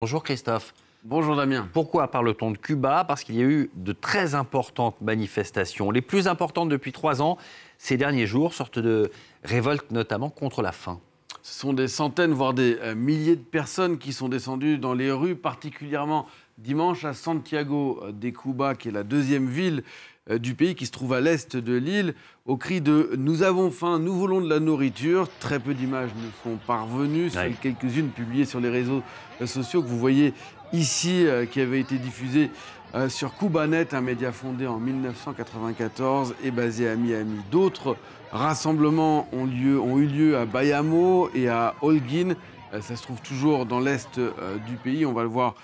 Bonjour Christophe. Bonjour Damien. Pourquoi parle-t-on de Cuba Parce qu'il y a eu de très importantes manifestations, les plus importantes depuis trois ans, ces derniers jours, sorte de révoltes notamment contre la faim. Ce sont des centaines, voire des euh, milliers de personnes qui sont descendues dans les rues, particulièrement dimanche à Santiago de Cuba, qui est la deuxième ville euh, du pays qui se trouve à l'est de l'île au cri de Nous avons faim, nous voulons de la nourriture. Très peu d'images nous sont parvenues, seules quelques-unes publiées sur les réseaux euh, sociaux que vous voyez ici, euh, qui avaient été diffusées sur Cubanet, un média fondé en 1994 et basé à Miami. D'autres rassemblements ont, ont eu lieu à Bayamo et à Holguin. ça se trouve toujours dans l'est du pays, on va le voir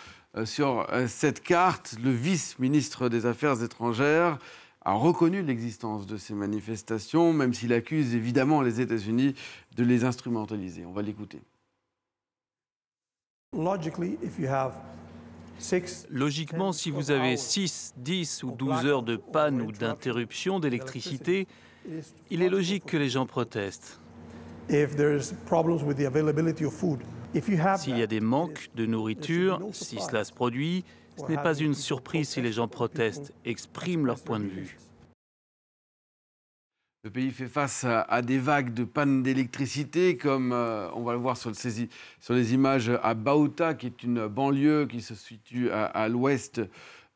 sur cette carte, le vice-ministre des Affaires étrangères a reconnu l'existence de ces manifestations, même s'il accuse évidemment les États-Unis de les instrumentaliser. On va l'écouter. Logiquement, si vous avez 6, 10 ou 12 heures de panne ou d'interruption d'électricité, il est logique que les gens protestent. S'il y a des manques de nourriture, si cela se produit, ce n'est pas une surprise si les gens protestent, expriment leur point de vue. Le pays fait face à des vagues de pannes d'électricité, comme euh, on va le voir sur, les images à Bauta, qui est une banlieue qui se situe à, l'ouest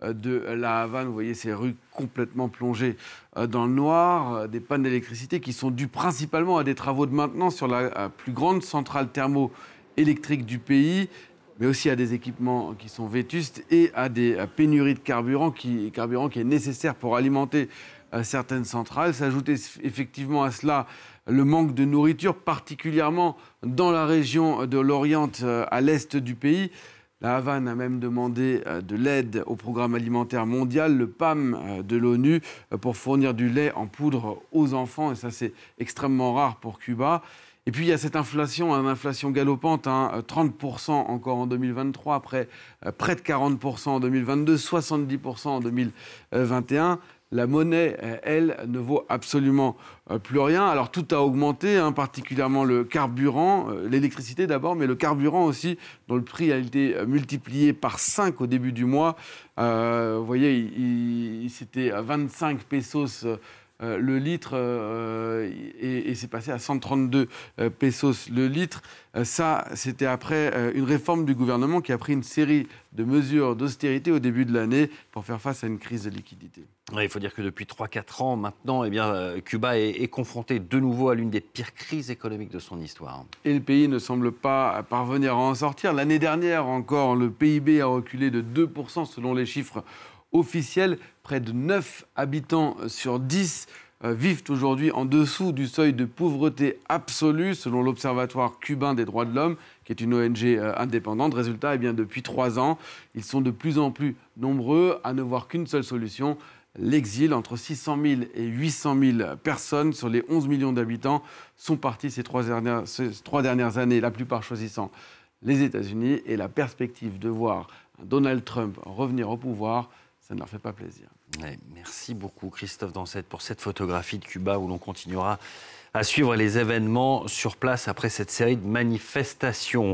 euh, de la Havane. Vous voyez ces rues complètement plongées euh, dans le noir, des pannes d'électricité qui sont dues principalement à des travaux de maintenance sur la plus grande centrale thermoélectrique du pays mais aussi à des équipements qui sont vétustes et à des pénuries de carburant qui, carburant qui est nécessaire pour alimenter euh, certaines centrales. S'ajoute effectivement à cela le manque de nourriture, particulièrement dans la région de l'Orient euh, à l'est du pays. La Havane a même demandé euh, de l'aide au programme alimentaire mondial, le PAM de l'ONU, pour fournir du lait en poudre aux enfants. Et ça, c'est extrêmement rare pour Cuba. Et puis il y a cette inflation, une hein, inflation galopante, 30% hein, euh, encore en 2023, après euh, près de 40% en 2022, 70% en 2021. La monnaie, euh, elle, ne vaut absolument plus rien. Alors tout a augmenté, hein, particulièrement le carburant, l'électricité d'abord, mais le carburant aussi, dont le prix a été multiplié par 5 au début du mois. vous voyez, c'était 25 pesos euh, le litre et, euh, c'est passé à 132 euh, pesos le litre. ça, c'était après une réforme du gouvernement qui a pris une série de mesures d'austérité au début de l'année pour faire face à une crise de liquidité. il faut dire que depuis 3-4 ans maintenant, eh bien, Cuba est, est confronté de nouveau à l'une des pires crises économiques de son histoire. Et le pays ne semble pas parvenir à en sortir. L'année dernière encore, le PIB a reculé de 2% selon les chiffres Officiel, Près de 9 habitants sur 10 euh, vivent aujourd'hui en dessous du seuil de pauvreté absolue, selon l'Observatoire cubain des droits de l'homme, qui est une ONG euh, indépendante. Résultat, eh bien, depuis trois ans, ils sont de plus en plus nombreux à ne voir qu'une seule solution, l'exil. Entre 600 000 et 800 000 personnes sur les 11 millions d'habitants sont partis ces 3 dernières, ces trois dernières années, la plupart choisissant les États-Unis. Et la perspective de voir Donald Trump revenir au pouvoir ça ne fait pas plaisir. merci beaucoup Christophe Dansette pour cette photographie de Cuba où l'on continuera à suivre les événements sur place après cette série de manifestations.